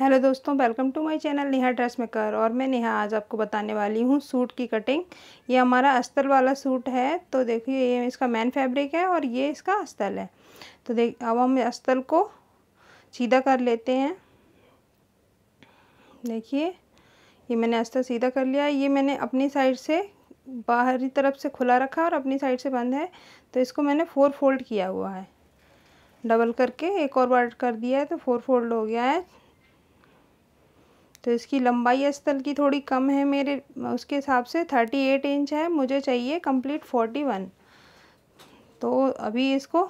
hello दोस्तों welcome to my channel Neha dress maker और मैं नेहा आज आपको बताने वाली हूँ सूट की कटिंग ये हमारा अस्तल वाला सूट है तो देखिए ये इसका मेन फैब्रिक है और ये इसका अस्तल है तो देख अब हम अस्तल को सीधा कर लेते हैं देखिए ये मैंने अस्तल सीधा कर लिया ये मैंने अपनी साइड से बाहरी तरफ से खुला रखा और अपनी साइड से बंद है तो इसको मैंने फोर फोल्ड किया हुआ है डबल करके एक और बार कर दिया है तो फोर फोल्ड हो गया है तो इसकी लंबाई स्थल की थोड़ी कम है मेरे उसके हिसाब से थर्टी एट इंच है मुझे चाहिए कंप्लीट फोर्टी वन तो अभी इसको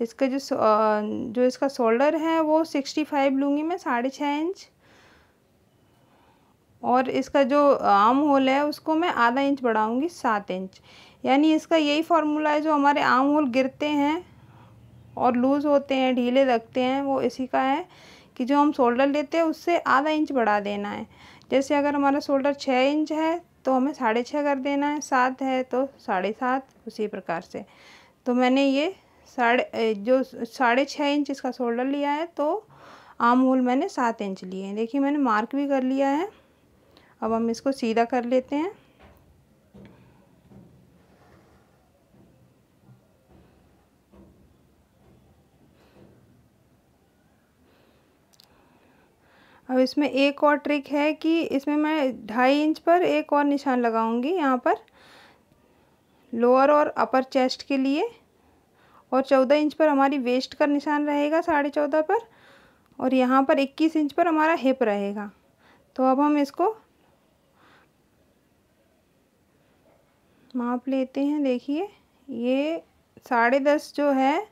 इसका जो जो इसका शोल्डर है वो सिक्सटी फाइव लूँगी मैं साढ़े छः इंच और इसका जो आम होल है उसको मैं आधा इंच बढ़ाऊँगी सात इंच यानी इसका यही फार्मूला है जो हमारे आम होल गिरते हैं और लूज़ होते हैं ढीले लगते हैं वो इसी का है कि जो हम शोल्डर लेते हैं उससे आधा इंच बढ़ा देना है जैसे अगर हमारा शोल्डर छः इंच है तो हमें साढ़े छः कर देना है सात है तो साढ़े सात उसी प्रकार से तो मैंने ये साढ़े जो साढ़े छः इंच इसका शोल्डर लिया है तो आम होल मैंने सात इंच लिए हैं देखिए मैंने मार्क भी कर लिया है अब हम इसको सीधा कर लेते हैं अब इसमें एक और ट्रिक है कि इसमें मैं ढाई इंच पर एक और निशान लगाऊंगी यहाँ पर लोअर और अपर चेस्ट के लिए और चौदह इंच पर हमारी वेस्ट का निशान रहेगा साढ़े चौदह पर और यहाँ पर इक्कीस इंच पर हमारा हिप रहेगा तो अब हम इसको माप लेते हैं देखिए ये साढ़े दस जो है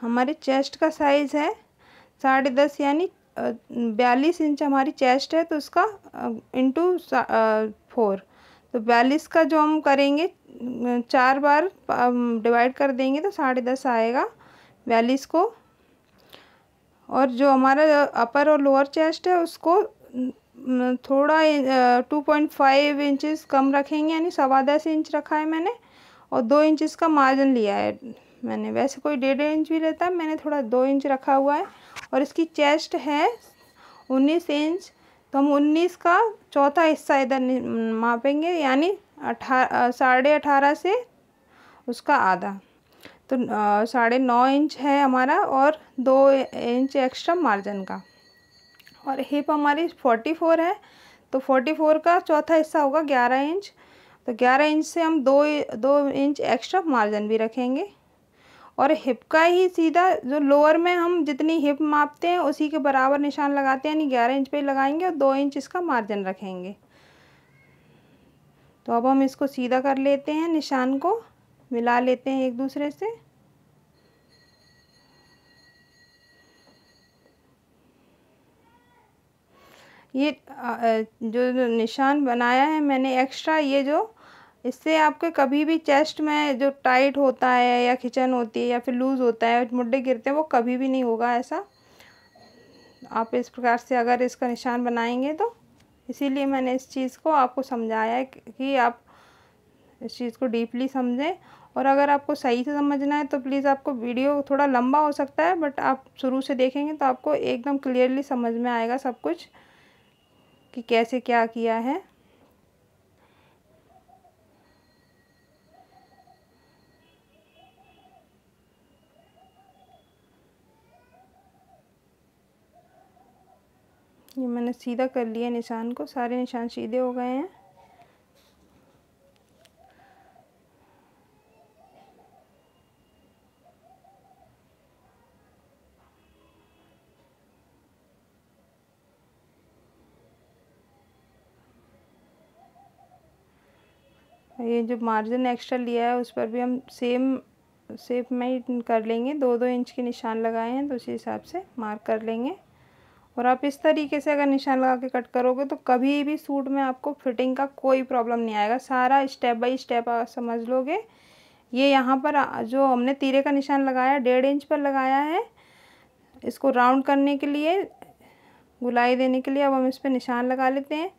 हमारे चेस्ट का साइज़ है साढ़े दस यानी बयालीस इंच हमारी चेस्ट है तो उसका इंटू फोर तो बयालीस का जो हम करेंगे चार बार डिवाइड कर देंगे तो साढ़े दस आएगा बयालीस को और जो हमारा अपर और लोअर चेस्ट है उसको थोड़ा टू पॉइंट फाइव इंचज़ कम रखेंगे यानी सवा दस इंच रखा है मैंने और दो इंच का मार्जिन लिया है मैंने वैसे कोई डेढ़ इंच भी रहता है मैंने थोड़ा दो इंच रखा हुआ है और इसकी चेस्ट है उन्नीस इंच तो हम उन्नीस का चौथा हिस्सा इधर मापेंगे यानी अठारह साढ़े अठारह से उसका आधा तो साढ़े नौ इंच है हमारा और दो इंच एक्स्ट्रा मार्जिन का और हिप हमारी फोर्टी फोर है तो फोर्टी फोर का चौथा हिस्सा होगा ग्यारह इंच तो ग्यारह इंच से हम दो दो इंच एक्स्ट्रा मार्जिन भी रखेंगे और हिप का ही सीधा जो लोअर में हम जितनी हिप मापते हैं उसी के बराबर निशान लगाते हैं यानी ग्यारह इंच पे लगाएंगे और दो इंच इसका मार्जिन रखेंगे तो अब हम इसको सीधा कर लेते हैं निशान को मिला लेते हैं एक दूसरे से ये जो निशान बनाया है मैंने एक्स्ट्रा ये जो इससे आपके कभी भी चेस्ट में जो टाइट होता है या खिंचन होती है या फिर लूज़ होता है मुड्डे गिरते हैं वो कभी भी नहीं होगा ऐसा आप इस प्रकार से अगर इसका निशान बनाएंगे तो इसीलिए मैंने इस चीज़ को आपको समझाया कि आप इस चीज़ को डीपली समझें और अगर आपको सही से समझना है तो प्लीज़ आपको वीडियो थोड़ा लंबा हो सकता है बट आप शुरू से देखेंगे तो आपको एकदम क्लियरली समझ में आएगा सब कुछ कि कैसे क्या किया है ये मैंने सीधा कर लिया निशान को सारे निशान सीधे हो गए हैं ये जो मार्जिन एक्स्ट्रा लिया है उस पर भी हम सेम सेप में ही कर लेंगे दो दो इंच के निशान लगाए हैं तो उसी हिसाब से मार्क कर लेंगे और आप इस तरीके से अगर निशान लगा के कट करोगे तो कभी भी सूट में आपको फिटिंग का कोई प्रॉब्लम नहीं आएगा सारा स्टेप बाई स्टेप समझ लोगे ये यहाँ पर जो हमने तीरे का निशान लगाया डेढ़ इंच पर लगाया है इसको राउंड करने के लिए गुलाई देने के लिए अब हम इस पर निशान लगा लेते हैं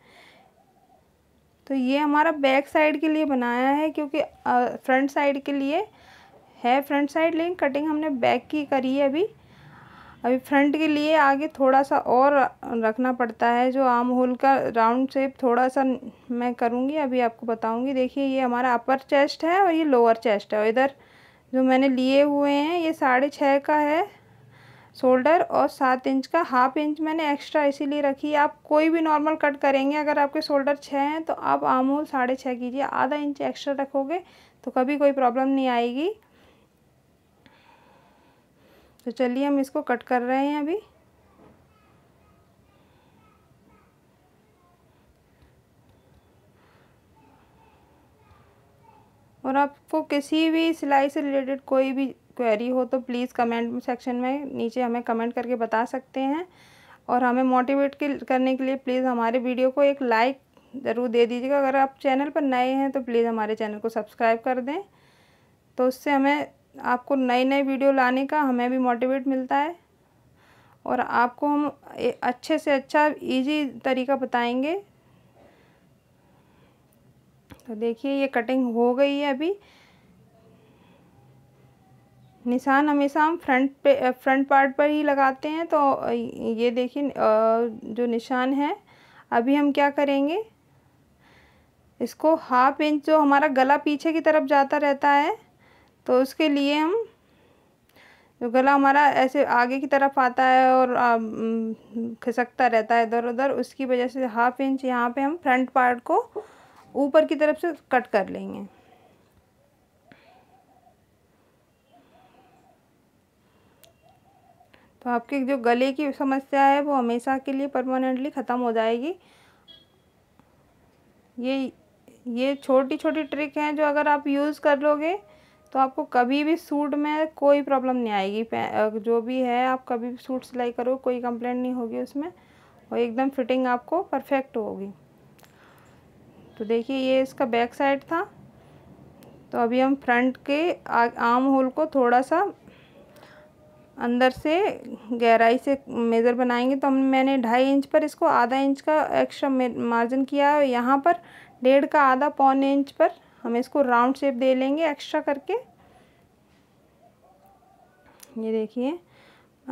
तो ये हमारा बैक साइड के लिए बनाया है क्योंकि फ्रंट साइड के लिए है फ्रंट साइड लेकिन कटिंग हमने बैक की करी है अभी अभी फ्रंट के लिए आगे थोड़ा सा और रखना पड़ता है जो आम होल का राउंड शेप थोड़ा सा मैं करूँगी अभी आपको बताऊँगी देखिए ये हमारा अपर चेस्ट है और ये लोअर चेस्ट है और इधर जो मैंने लिए हुए हैं ये साढ़े छः का है शोल्डर और सात इंच का हाफ इंच मैंने एक्स्ट्रा इसीलिए रखी है आप कोई भी नॉर्मल कट करेंगे अगर आपके शोल्डर छः हैं तो आप आम होल साढ़े छः कीजिए आधा इंच एक्स्ट्रा रखोगे तो कभी कोई प्रॉब्लम नहीं आएगी तो चलिए हम इसको कट कर रहे हैं अभी और आपको किसी भी सिलाई से रिलेटेड कोई भी क्वेरी हो तो प्लीज़ कमेंट सेक्शन में नीचे हमें कमेंट करके बता सकते हैं और हमें मोटिवेट करने के लिए प्लीज़ हमारे वीडियो को एक लाइक ज़रूर दे दीजिएगा अगर आप चैनल पर नए हैं तो प्लीज़ हमारे चैनल को सब्सक्राइब कर दें तो उससे हमें आपको नए नए वीडियो लाने का हमें भी मोटिवेट मिलता है और आपको हम अच्छे से अच्छा इजी तरीका बताएंगे तो देखिए ये कटिंग हो गई है अभी निशान हमेशा हम फ्रंट पे फ्रंट पार्ट पर ही लगाते हैं तो ये देखिए जो निशान है अभी हम क्या करेंगे इसको हाफ इंच जो हमारा गला पीछे की तरफ जाता रहता है तो उसके लिए हम जो गला हमारा ऐसे आगे की तरफ आता है और खिसकता रहता है इधर उधर उसकी वजह से हाफ इंच यहाँ पे हम फ्रंट पार्ट को ऊपर की तरफ से कट कर लेंगे तो आपके जो गले की समस्या है वो हमेशा के लिए परमानेंटली ख़त्म हो जाएगी ये ये छोटी छोटी ट्रिक हैं जो अगर आप यूज़ कर लोगे तो आपको कभी भी सूट में कोई प्रॉब्लम नहीं आएगी जो भी है आप कभी भी सूट सिलाई करो कोई कंप्लेंट नहीं होगी उसमें और एकदम फिटिंग आपको परफेक्ट होगी तो देखिए ये इसका बैक साइड था तो अभी हम फ्रंट के आर्म होल को थोड़ा सा अंदर से गहराई से मेज़र बनाएंगे तो हम मैंने ढाई इंच पर इसको आधा इंच का एक्स्ट्रा मार्जिन किया है यहाँ पर डेढ़ का आधा पौने इंच पर हम इसको राउंड शेप दे लेंगे एक्स्ट्रा करके ये देखिए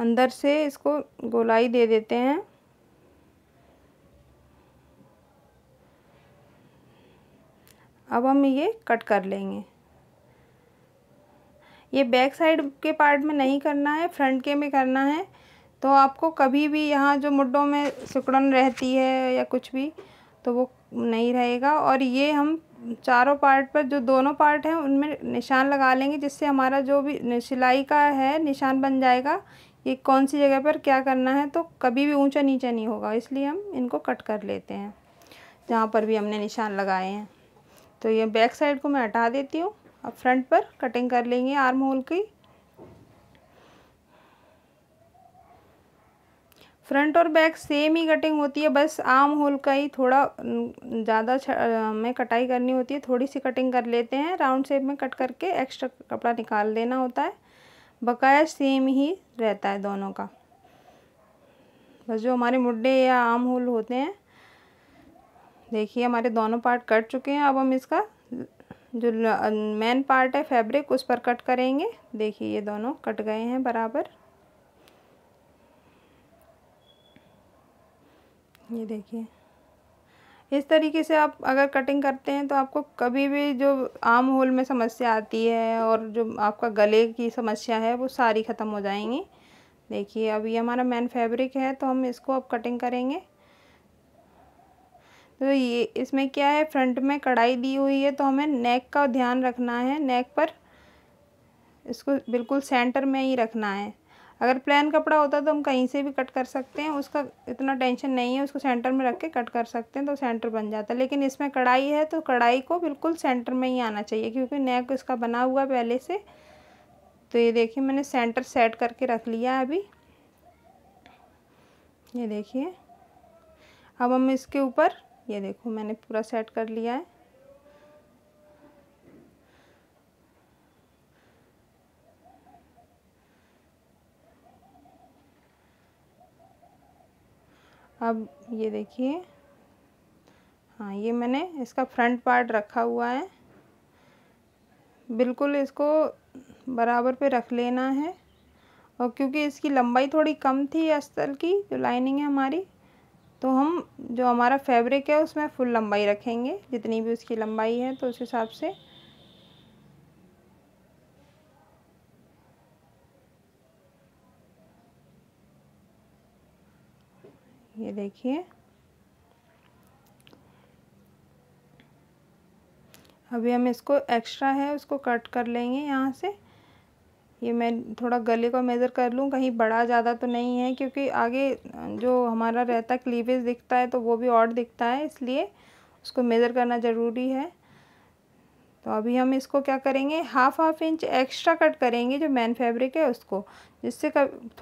अंदर से इसको गोलाई दे देते हैं अब हम ये कट कर लेंगे ये बैक साइड के पार्ट में नहीं करना है फ्रंट के में करना है तो आपको कभी भी यहाँ जो मुड्डों में सिकुड़न रहती है या कुछ भी तो वो नहीं रहेगा और ये हम चारों पार्ट पर जो दोनों पार्ट हैं उनमें निशान लगा लेंगे जिससे हमारा जो भी सिलाई का है निशान बन जाएगा ये कौन सी जगह पर क्या करना है तो कभी भी ऊंचा नीचा नहीं होगा इसलिए हम इनको कट कर लेते हैं जहाँ पर भी हमने निशान लगाए हैं तो ये बैक साइड को मैं हटा देती हूँ अब फ्रंट पर कटिंग कर लेंगे आर्म होल की फ्रंट और बैक सेम ही कटिंग होती है बस आम होल का ही थोड़ा ज़्यादा में कटाई करनी होती है थोड़ी सी कटिंग कर लेते हैं राउंड शेप में कट करके एक्स्ट्रा कपड़ा निकाल देना होता है बकाया सेम ही रहता है दोनों का बस जो हमारे मुड्डे या आम होल होते हैं देखिए हमारे दोनों पार्ट कट चुके हैं अब हम इसका जो मेन पार्ट है फैब्रिक उस पर कट करेंगे देखिए ये दोनों कट गए हैं बराबर ये देखिए इस तरीके से आप अगर कटिंग करते हैं तो आपको कभी भी जो आम होल में समस्या आती है और जो आपका गले की समस्या है वो सारी ख़त्म हो जाएंगी देखिए अब ये हमारा मेन फैब्रिक है तो हम इसको अब कटिंग करेंगे तो ये इसमें क्या है फ्रंट में कढ़ाई दी हुई है तो हमें नेक का ध्यान रखना है नेक पर इसको बिल्कुल सेंटर में ही रखना है अगर प्लान कपड़ा होता तो हम कहीं से भी कट कर सकते हैं उसका इतना टेंशन नहीं है उसको सेंटर में रख के कट कर सकते हैं तो सेंटर बन जाता है लेकिन इसमें कढ़ाई है तो कढ़ाई को बिल्कुल सेंटर में ही आना चाहिए क्योंकि नेक इसका बना हुआ पहले से तो ये देखिए मैंने सेंटर सेट करके रख लिया है अभी ये देखिए अब हम इसके ऊपर ये देखो मैंने पूरा सेट कर लिया है अब ये देखिए हाँ ये मैंने इसका फ्रंट पार्ट रखा हुआ है बिल्कुल इसको बराबर पे रख लेना है और क्योंकि इसकी लंबाई थोड़ी कम थी अस्तल की जो लाइनिंग है हमारी तो हम जो हमारा फैब्रिक है उसमें फुल लंबाई रखेंगे जितनी भी उसकी लंबाई है तो उस हिसाब से ये देखिए अभी हम इसको एक्स्ट्रा है उसको कट कर लेंगे यहाँ से ये मैं थोड़ा गले को मेज़र कर लूँ कहीं बड़ा ज़्यादा तो नहीं है क्योंकि आगे जो हमारा रहता क्लीवेज दिखता है तो वो भी और दिखता है इसलिए उसको मेज़र करना ज़रूरी है तो अभी हम इसको क्या करेंगे half half inch extra cut करेंगे जो मेन फैब्रिक है उसको जिससे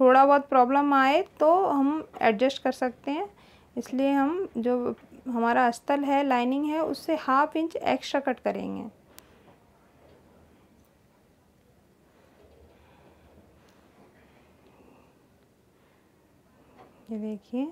थोड़ा बहुत प्रॉब्लम आए तो हम एडजस्ट कर सकते हैं इसलिए हम जो हमारा अस्तल है लाइनिंग है उससे हाफ इंच एक्स्ट्रा कट करेंगे ये देखिए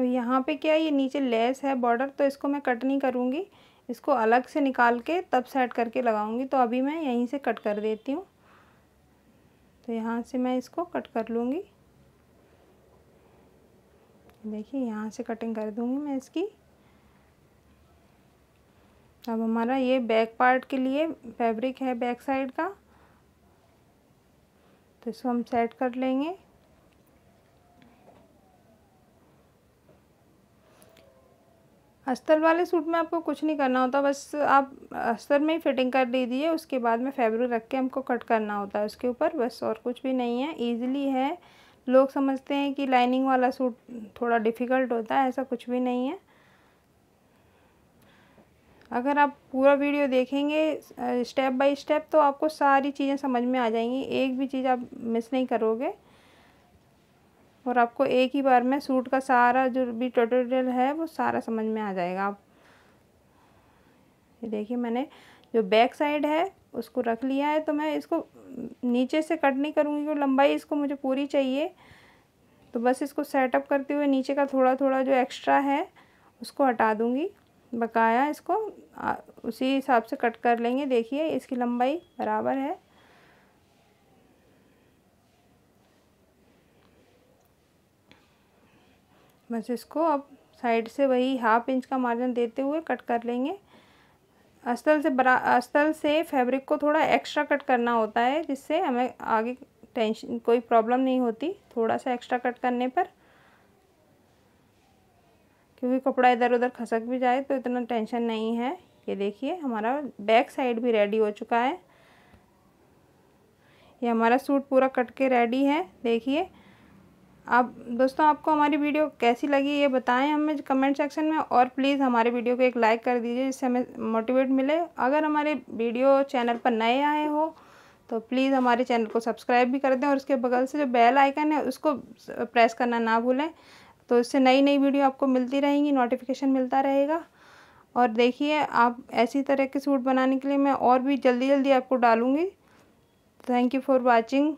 अब यहाँ पे क्या है ये नीचे लेस है बॉर्डर तो इसको मैं कट नहीं करूँगी इसको अलग से निकाल के तब सेट करके लगाऊँगी तो अभी मैं यहीं से कट कर देती हूँ तो यहाँ से मैं इसको कट कर लूँगी देखिए यहाँ से कटिंग कर दूँगी मैं इसकी अब हमारा ये बैक पार्ट के लिए फैब्रिक है बैक साइड का तो इसको हम सेट कर लेंगे अस्तर वाले सूट में आपको कुछ नहीं करना होता बस आप अस्तर में ही फिटिंग कर दीजिए उसके बाद में फैब्रिक रख के हमको कट करना होता है उसके ऊपर बस और कुछ भी नहीं है ईजिली है लोग समझते हैं कि लाइनिंग वाला सूट थोड़ा डिफ़िकल्ट होता है ऐसा कुछ भी नहीं है अगर आप पूरा वीडियो देखेंगे स्टेप बाय स्टेप तो आपको सारी चीज़ें समझ में आ जाएंगी एक भी चीज़ आप मिस नहीं करोगे और आपको एक ही बार में सूट का सारा जो भी ट्यूटोरियल है वो सारा समझ में आ जाएगा आप ये देखिए मैंने जो बैक साइड है उसको रख लिया है तो मैं इसको नीचे से कट नहीं करूँगी क्योंकि लंबाई इसको मुझे पूरी चाहिए तो बस इसको सेटअप करते हुए नीचे का थोड़ा थोड़ा जो एक्स्ट्रा है उसको हटा दूँगी बकाया इसको उसी हिसाब से कट कर लेंगे देखिए इसकी लंबाई बराबर है बस तो इसको अब साइड से वही हाफ इंच का मार्जिन देते हुए कट कर लेंगे अस्तल से बरा अस्तल से फैब्रिक को थोड़ा एक्स्ट्रा कट करना होता है जिससे हमें आगे टेंशन कोई प्रॉब्लम नहीं होती थोड़ा सा एक्स्ट्रा कट करने पर क्योंकि कपड़ा इधर उधर खसक भी जाए तो इतना टेंशन नहीं है ये देखिए हमारा बैक साइड भी रेडी हो चुका है ये हमारा सूट पूरा कट के रेडी है देखिए आप दोस्तों आपको हमारी वीडियो कैसी लगी ये बताएं हमें कमेंट सेक्शन में और प्लीज़ हमारे वीडियो को एक लाइक कर दीजिए जिससे हमें मोटिवेट मिले अगर हमारे वीडियो चैनल पर नए आए हो तो प्लीज़ हमारे चैनल को सब्सक्राइब भी कर दें और उसके बगल से जो बेल आइकन है उसको प्रेस करना ना भूलें तो इससे नई नई वीडियो आपको मिलती रहेंगी नोटिफिकेशन मिलता रहेगा और देखिए आप ऐसी तरह के सूट बनाने के लिए मैं और भी जल्दी जल्दी आपको डालूँगी थैंक यू फॉर वॉचिंग